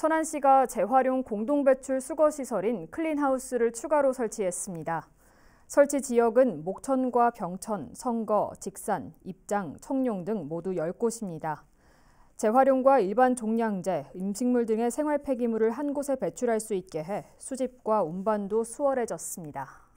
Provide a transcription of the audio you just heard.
천안시가 재활용 공동배출 수거시설인 클린하우스를 추가로 설치했습니다. 설치 지역은 목천과 병천, 성거, 직산, 입장, 청룡 등 모두 10곳입니다. 재활용과 일반 종량제, 음식물 등의 생활 폐기물을 한 곳에 배출할 수 있게 해 수집과 운반도 수월해졌습니다.